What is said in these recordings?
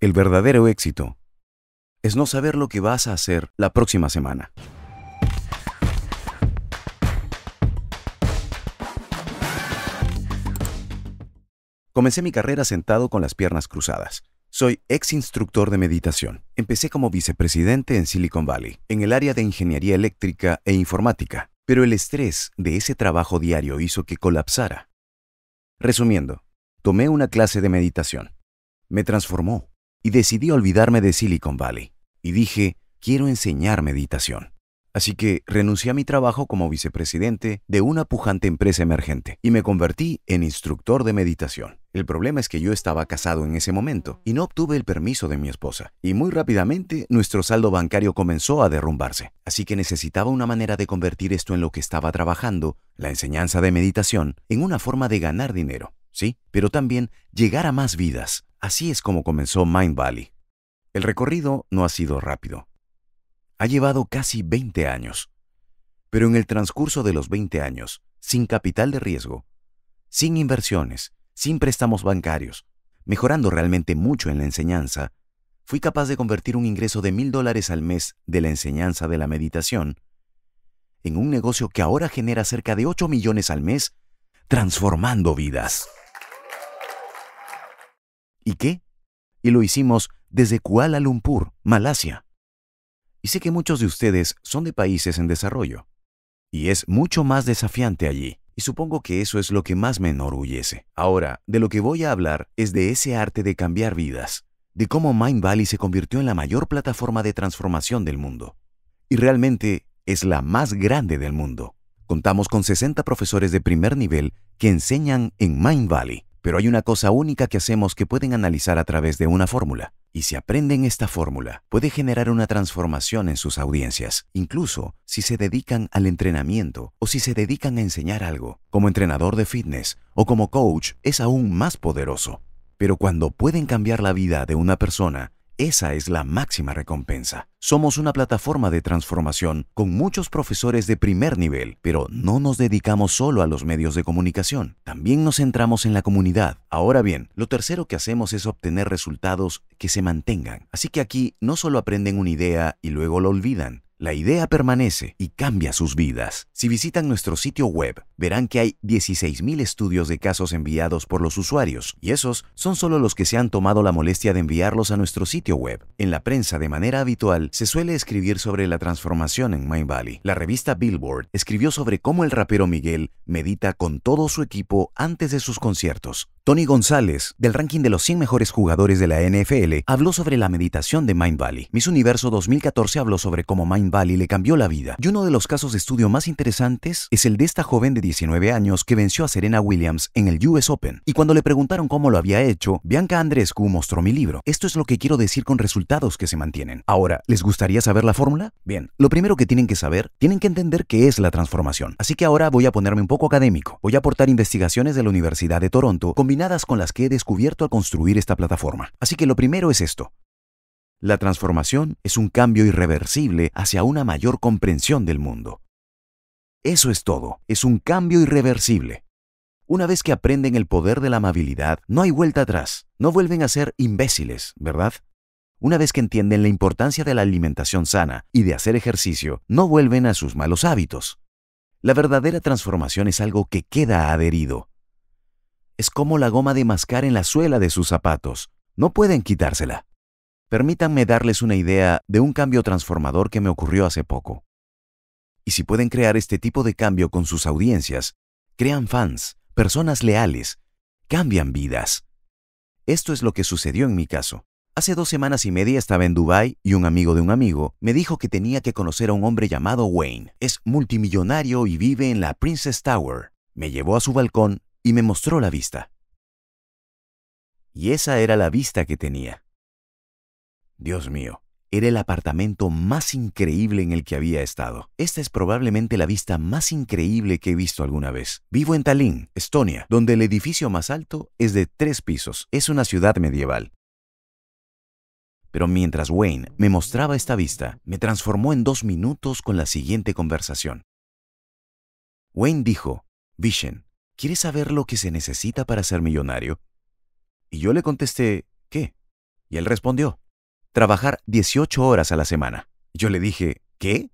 El verdadero éxito es no saber lo que vas a hacer la próxima semana. Comencé mi carrera sentado con las piernas cruzadas. Soy ex instructor de meditación. Empecé como vicepresidente en Silicon Valley, en el área de ingeniería eléctrica e informática, pero el estrés de ese trabajo diario hizo que colapsara. Resumiendo, tomé una clase de meditación. Me transformó y decidí olvidarme de Silicon Valley. Y dije, quiero enseñar meditación. Así que renuncié a mi trabajo como vicepresidente de una pujante empresa emergente y me convertí en instructor de meditación. El problema es que yo estaba casado en ese momento y no obtuve el permiso de mi esposa, y muy rápidamente nuestro saldo bancario comenzó a derrumbarse. Así que necesitaba una manera de convertir esto en lo que estaba trabajando, la enseñanza de meditación, en una forma de ganar dinero sí, pero también llegar a más vidas. Así es como comenzó Mind Valley. El recorrido no ha sido rápido. Ha llevado casi 20 años. Pero en el transcurso de los 20 años, sin capital de riesgo, sin inversiones, sin préstamos bancarios, mejorando realmente mucho en la enseñanza, fui capaz de convertir un ingreso de mil dólares al mes de la enseñanza de la meditación en un negocio que ahora genera cerca de 8 millones al mes, transformando vidas. ¿Y qué? Y lo hicimos desde Kuala Lumpur, Malasia. Y sé que muchos de ustedes son de países en desarrollo. Y es mucho más desafiante allí. Y supongo que eso es lo que más me enorgullece. Ahora, de lo que voy a hablar es de ese arte de cambiar vidas, de cómo Mind Valley se convirtió en la mayor plataforma de transformación del mundo. Y realmente es la más grande del mundo. Contamos con 60 profesores de primer nivel que enseñan en Mind Valley. Pero hay una cosa única que hacemos que pueden analizar a través de una fórmula. Y si aprenden esta fórmula, puede generar una transformación en sus audiencias, incluso si se dedican al entrenamiento o si se dedican a enseñar algo. Como entrenador de fitness o como coach es aún más poderoso. Pero cuando pueden cambiar la vida de una persona, esa es la máxima recompensa. Somos una plataforma de transformación con muchos profesores de primer nivel, pero no nos dedicamos solo a los medios de comunicación, también nos centramos en la comunidad. Ahora bien, lo tercero que hacemos es obtener resultados que se mantengan. Así que aquí no solo aprenden una idea y luego lo olvidan, la idea permanece y cambia sus vidas. Si visitan nuestro sitio web, verán que hay 16.000 estudios de casos enviados por los usuarios, y esos son solo los que se han tomado la molestia de enviarlos a nuestro sitio web. En la prensa, de manera habitual, se suele escribir sobre la transformación en Mind Valley. La revista Billboard escribió sobre cómo el rapero Miguel medita con todo su equipo antes de sus conciertos. Tony González, del ranking de los 100 mejores jugadores de la NFL, habló sobre la meditación de Mind Valley. Miss Universo 2014 habló sobre cómo Mind Valley le cambió la vida. Y uno de los casos de estudio más interesantes es el de esta joven de 19 años que venció a Serena Williams en el US Open. Y cuando le preguntaron cómo lo había hecho, Bianca Andrescu mostró mi libro. Esto es lo que quiero decir con resultados que se mantienen. Ahora, ¿les gustaría saber la fórmula? Bien, lo primero que tienen que saber, tienen que entender qué es la transformación. Así que ahora voy a ponerme un poco académico. Voy a aportar investigaciones de la Universidad de Toronto, con las que he descubierto al construir esta plataforma. Así que lo primero es esto. La transformación es un cambio irreversible hacia una mayor comprensión del mundo. Eso es todo, es un cambio irreversible. Una vez que aprenden el poder de la amabilidad, no hay vuelta atrás, no vuelven a ser imbéciles, ¿verdad? Una vez que entienden la importancia de la alimentación sana y de hacer ejercicio, no vuelven a sus malos hábitos. La verdadera transformación es algo que queda adherido, es como la goma de mascar en la suela de sus zapatos. No pueden quitársela. Permítanme darles una idea de un cambio transformador que me ocurrió hace poco. Y si pueden crear este tipo de cambio con sus audiencias, crean fans, personas leales, cambian vidas. Esto es lo que sucedió en mi caso. Hace dos semanas y media estaba en Dubai y un amigo de un amigo me dijo que tenía que conocer a un hombre llamado Wayne. Es multimillonario y vive en la Princess Tower. Me llevó a su balcón y me mostró la vista. Y esa era la vista que tenía. Dios mío, era el apartamento más increíble en el que había estado. Esta es probablemente la vista más increíble que he visto alguna vez. Vivo en Tallinn, Estonia, donde el edificio más alto es de tres pisos. Es una ciudad medieval. Pero mientras Wayne me mostraba esta vista, me transformó en dos minutos con la siguiente conversación. Wayne dijo, Vision, ¿quieres saber lo que se necesita para ser millonario? Y yo le contesté, ¿qué? Y él respondió, trabajar 18 horas a la semana. Yo le dije, ¿qué?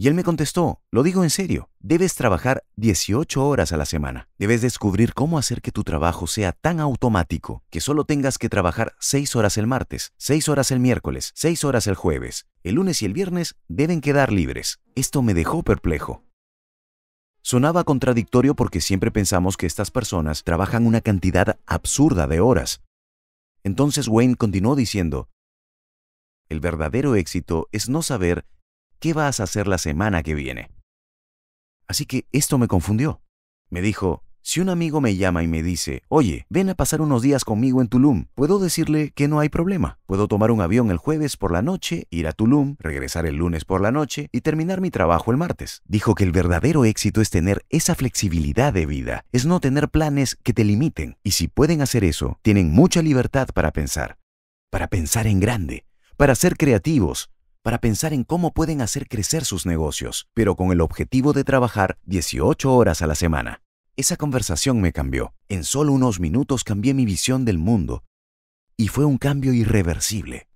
Y él me contestó, lo digo en serio, debes trabajar 18 horas a la semana. Debes descubrir cómo hacer que tu trabajo sea tan automático que solo tengas que trabajar 6 horas el martes, 6 horas el miércoles, 6 horas el jueves. El lunes y el viernes deben quedar libres. Esto me dejó perplejo. Sonaba contradictorio porque siempre pensamos que estas personas trabajan una cantidad absurda de horas. Entonces Wayne continuó diciendo, El verdadero éxito es no saber qué vas a hacer la semana que viene. Así que esto me confundió. Me dijo, si un amigo me llama y me dice, oye, ven a pasar unos días conmigo en Tulum, puedo decirle que no hay problema. Puedo tomar un avión el jueves por la noche, ir a Tulum, regresar el lunes por la noche y terminar mi trabajo el martes. Dijo que el verdadero éxito es tener esa flexibilidad de vida, es no tener planes que te limiten. Y si pueden hacer eso, tienen mucha libertad para pensar, para pensar en grande, para ser creativos, para pensar en cómo pueden hacer crecer sus negocios, pero con el objetivo de trabajar 18 horas a la semana. Esa conversación me cambió. En solo unos minutos cambié mi visión del mundo y fue un cambio irreversible.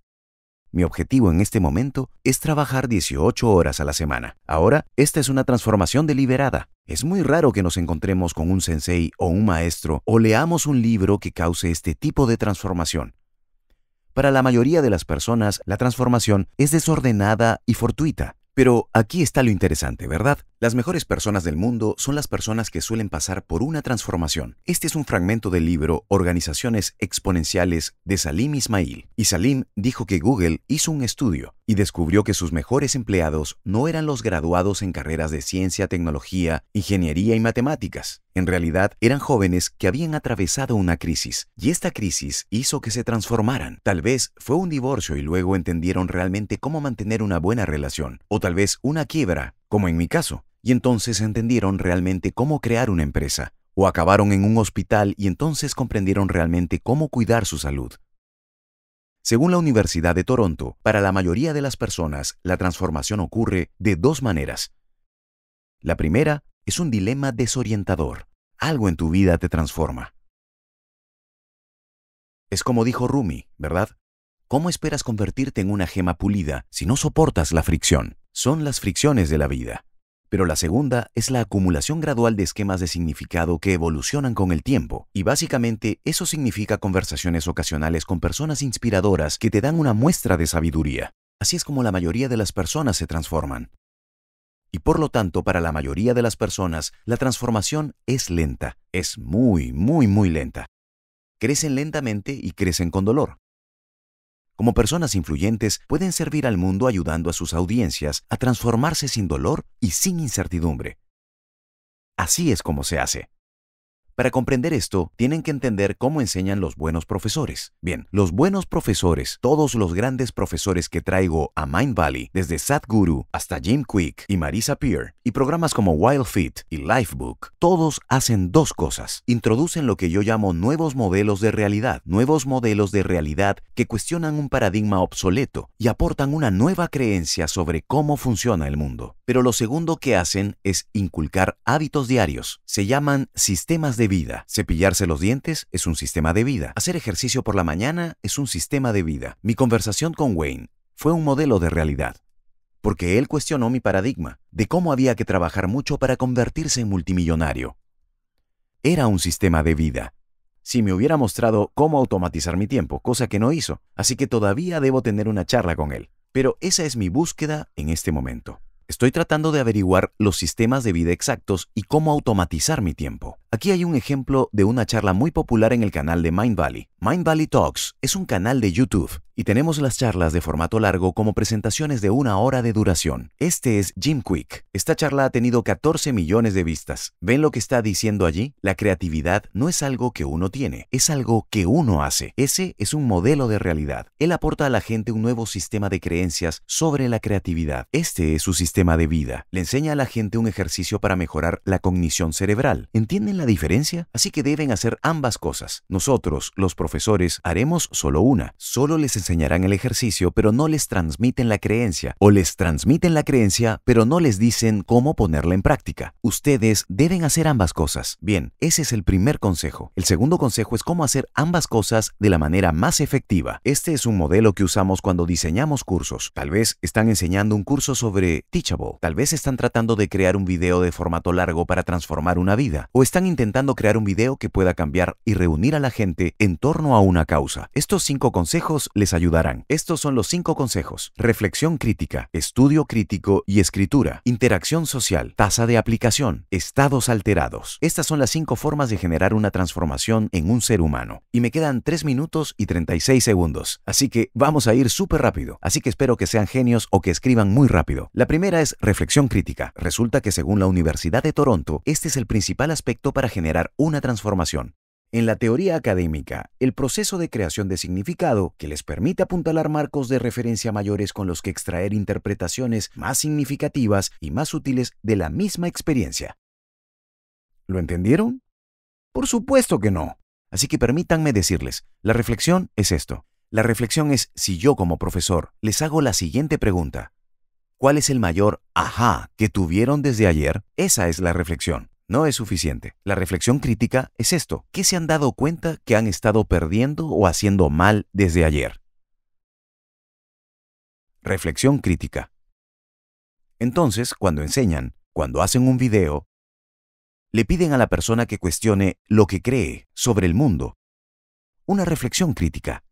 Mi objetivo en este momento es trabajar 18 horas a la semana. Ahora, esta es una transformación deliberada. Es muy raro que nos encontremos con un sensei o un maestro o leamos un libro que cause este tipo de transformación. Para la mayoría de las personas, la transformación es desordenada y fortuita. Pero aquí está lo interesante, ¿verdad? Las mejores personas del mundo son las personas que suelen pasar por una transformación. Este es un fragmento del libro Organizaciones Exponenciales de Salim Ismail. Y Salim dijo que Google hizo un estudio y descubrió que sus mejores empleados no eran los graduados en carreras de ciencia, tecnología, ingeniería y matemáticas, en realidad eran jóvenes que habían atravesado una crisis, y esta crisis hizo que se transformaran. Tal vez fue un divorcio y luego entendieron realmente cómo mantener una buena relación, o tal vez una quiebra, como en mi caso, y entonces entendieron realmente cómo crear una empresa, o acabaron en un hospital y entonces comprendieron realmente cómo cuidar su salud. Según la Universidad de Toronto, para la mayoría de las personas la transformación ocurre de dos maneras. La primera es un dilema desorientador. Algo en tu vida te transforma. Es como dijo Rumi, ¿verdad? ¿Cómo esperas convertirte en una gema pulida si no soportas la fricción? Son las fricciones de la vida. Pero la segunda es la acumulación gradual de esquemas de significado que evolucionan con el tiempo, y básicamente eso significa conversaciones ocasionales con personas inspiradoras que te dan una muestra de sabiduría. Así es como la mayoría de las personas se transforman y por lo tanto para la mayoría de las personas la transformación es lenta, es muy, muy, muy lenta. Crecen lentamente y crecen con dolor. Como personas influyentes pueden servir al mundo ayudando a sus audiencias a transformarse sin dolor y sin incertidumbre. Así es como se hace. Para comprender esto, tienen que entender cómo enseñan los buenos profesores. Bien, los buenos profesores, todos los grandes profesores que traigo a Mind Valley, desde Sadhguru hasta Jim Quick y Marisa Peer, y programas como Wild y Lifebook, todos hacen dos cosas. Introducen lo que yo llamo nuevos modelos de realidad, nuevos modelos de realidad que cuestionan un paradigma obsoleto y aportan una nueva creencia sobre cómo funciona el mundo pero lo segundo que hacen es inculcar hábitos diarios. Se llaman sistemas de vida. Cepillarse los dientes es un sistema de vida. Hacer ejercicio por la mañana es un sistema de vida. Mi conversación con Wayne fue un modelo de realidad, porque él cuestionó mi paradigma de cómo había que trabajar mucho para convertirse en multimillonario. Era un sistema de vida. Si me hubiera mostrado cómo automatizar mi tiempo, cosa que no hizo, así que todavía debo tener una charla con él. Pero esa es mi búsqueda en este momento. Estoy tratando de averiguar los sistemas de vida exactos y cómo automatizar mi tiempo. Aquí hay un ejemplo de una charla muy popular en el canal de Mind Valley. Mind Valley Talks es un canal de YouTube y tenemos las charlas de formato largo como presentaciones de una hora de duración. Este es Jim Quick. Esta charla ha tenido 14 millones de vistas. ¿Ven lo que está diciendo allí? La creatividad no es algo que uno tiene, es algo que uno hace. Ese es un modelo de realidad. Él aporta a la gente un nuevo sistema de creencias sobre la creatividad. Este es su sistema de vida. Le enseña a la gente un ejercicio para mejorar la cognición cerebral. ¿Entienden la diferencia? Así que deben hacer ambas cosas. Nosotros, los profesores, haremos solo una. Solo les enseñarán el ejercicio, pero no les transmiten la creencia. O les transmiten la creencia, pero no les dicen cómo ponerla en práctica. Ustedes deben hacer ambas cosas. Bien, ese es el primer consejo. El segundo consejo es cómo hacer ambas cosas de la manera más efectiva. Este es un modelo que usamos cuando diseñamos cursos. Tal vez están enseñando un curso sobre Teachable. Tal vez están tratando de crear un video de formato largo para transformar una vida. O están intentando crear un video que pueda cambiar y reunir a la gente en torno a una causa. Estos cinco consejos les ayudarán. Estos son los cinco consejos. Reflexión crítica, estudio crítico y escritura, interacción social, tasa de aplicación, estados alterados. Estas son las cinco formas de generar una transformación en un ser humano. Y me quedan 3 minutos y 36 segundos. Así que vamos a ir súper rápido. Así que espero que sean genios o que escriban muy rápido. La primera es reflexión crítica. Resulta que según la Universidad de Toronto, este es el principal aspecto para generar una transformación. En la teoría académica, el proceso de creación de significado, que les permite apuntalar marcos de referencia mayores con los que extraer interpretaciones más significativas y más útiles de la misma experiencia. ¿Lo entendieron? Por supuesto que no. Así que permítanme decirles, la reflexión es esto. La reflexión es si yo como profesor les hago la siguiente pregunta. ¿Cuál es el mayor ajá que tuvieron desde ayer? Esa es la reflexión. No es suficiente. La reflexión crítica es esto. ¿Qué se han dado cuenta que han estado perdiendo o haciendo mal desde ayer? Reflexión crítica. Entonces, cuando enseñan, cuando hacen un video, le piden a la persona que cuestione lo que cree sobre el mundo. Una reflexión crítica.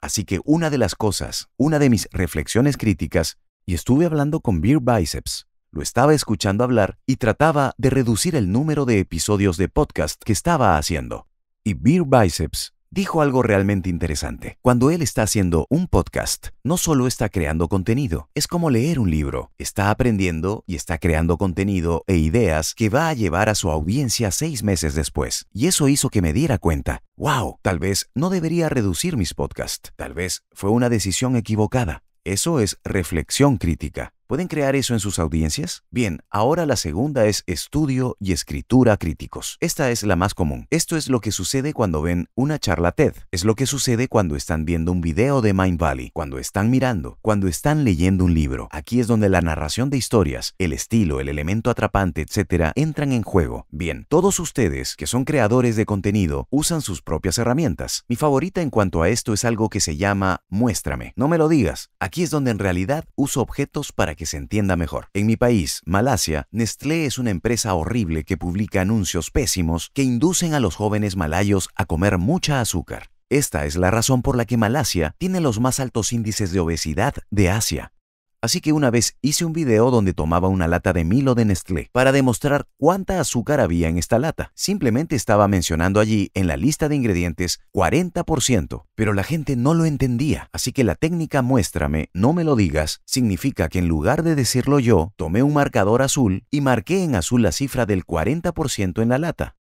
Así que una de las cosas, una de mis reflexiones críticas, y estuve hablando con Beer Biceps, lo estaba escuchando hablar y trataba de reducir el número de episodios de podcast que estaba haciendo. Y Beer Biceps dijo algo realmente interesante. Cuando él está haciendo un podcast, no solo está creando contenido, es como leer un libro. Está aprendiendo y está creando contenido e ideas que va a llevar a su audiencia seis meses después. Y eso hizo que me diera cuenta, wow, tal vez no debería reducir mis podcasts. Tal vez fue una decisión equivocada. Eso es reflexión crítica. ¿Pueden crear eso en sus audiencias? Bien, ahora la segunda es estudio y escritura críticos. Esta es la más común. Esto es lo que sucede cuando ven una charla TED. Es lo que sucede cuando están viendo un video de Mind Valley, cuando están mirando, cuando están leyendo un libro. Aquí es donde la narración de historias, el estilo, el elemento atrapante, etcétera, entran en juego. Bien, todos ustedes que son creadores de contenido usan sus propias herramientas. Mi favorita en cuanto a esto es algo que se llama muéstrame. No me lo digas. Aquí es donde en realidad uso objetos para que que se entienda mejor. En mi país, Malasia, Nestlé es una empresa horrible que publica anuncios pésimos que inducen a los jóvenes malayos a comer mucha azúcar. Esta es la razón por la que Malasia tiene los más altos índices de obesidad de Asia. Así que una vez hice un video donde tomaba una lata de Milo de Nestlé para demostrar cuánta azúcar había en esta lata. Simplemente estaba mencionando allí en la lista de ingredientes 40%, pero la gente no lo entendía. Así que la técnica muéstrame, no me lo digas, significa que en lugar de decirlo yo, tomé un marcador azul y marqué en azul la cifra del 40% en la lata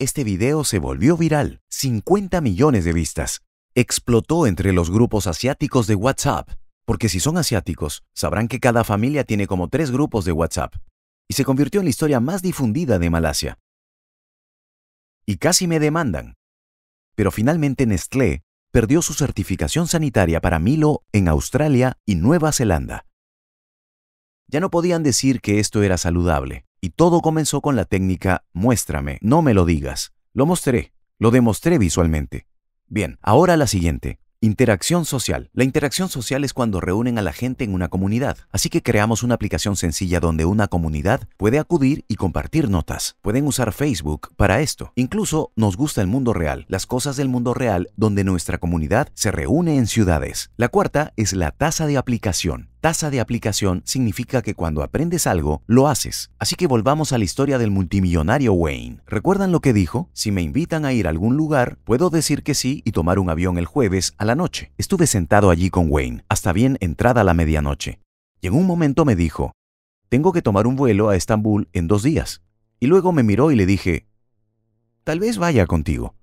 este video se volvió viral, 50 millones de vistas. Explotó entre los grupos asiáticos de WhatsApp porque si son asiáticos, sabrán que cada familia tiene como tres grupos de WhatsApp, y se convirtió en la historia más difundida de Malasia. Y casi me demandan. Pero finalmente Nestlé perdió su certificación sanitaria para Milo en Australia y Nueva Zelanda. Ya no podían decir que esto era saludable, y todo comenzó con la técnica muéstrame, no me lo digas. Lo mostré, lo demostré visualmente. Bien, ahora la siguiente. Interacción social. La interacción social es cuando reúnen a la gente en una comunidad, así que creamos una aplicación sencilla donde una comunidad puede acudir y compartir notas. Pueden usar Facebook para esto. Incluso nos gusta el mundo real, las cosas del mundo real donde nuestra comunidad se reúne en ciudades. La cuarta es la tasa de aplicación. Tasa de aplicación significa que cuando aprendes algo, lo haces. Así que volvamos a la historia del multimillonario Wayne. ¿Recuerdan lo que dijo? Si me invitan a ir a algún lugar, puedo decir que sí y tomar un avión el jueves a la noche. Estuve sentado allí con Wayne, hasta bien entrada la medianoche. Y en un momento me dijo, tengo que tomar un vuelo a Estambul en dos días. Y luego me miró y le dije, tal vez vaya contigo.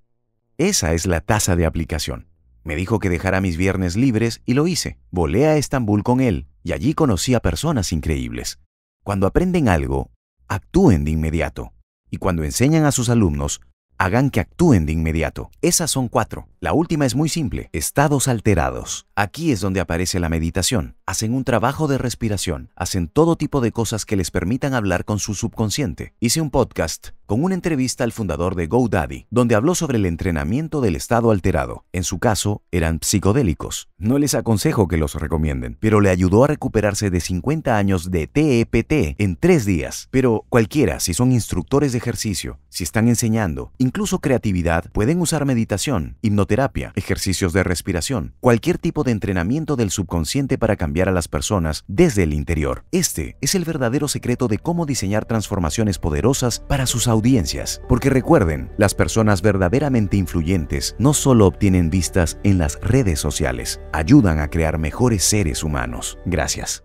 Esa es la tasa de aplicación. Me dijo que dejara mis viernes libres y lo hice. Volé a Estambul con él y allí conocí a personas increíbles. Cuando aprenden algo, actúen de inmediato. Y cuando enseñan a sus alumnos, hagan que actúen de inmediato. Esas son cuatro. La última es muy simple, estados alterados. Aquí es donde aparece la meditación hacen un trabajo de respiración, hacen todo tipo de cosas que les permitan hablar con su subconsciente. Hice un podcast con una entrevista al fundador de GoDaddy, donde habló sobre el entrenamiento del estado alterado. En su caso, eran psicodélicos. No les aconsejo que los recomienden, pero le ayudó a recuperarse de 50 años de TEPT e en tres días. Pero cualquiera, si son instructores de ejercicio, si están enseñando, incluso creatividad, pueden usar meditación, hipnoterapia, ejercicios de respiración, cualquier tipo de entrenamiento del subconsciente para cambiar a las personas desde el interior. Este es el verdadero secreto de cómo diseñar transformaciones poderosas para sus audiencias. Porque recuerden, las personas verdaderamente influyentes no solo obtienen vistas en las redes sociales, ayudan a crear mejores seres humanos. Gracias.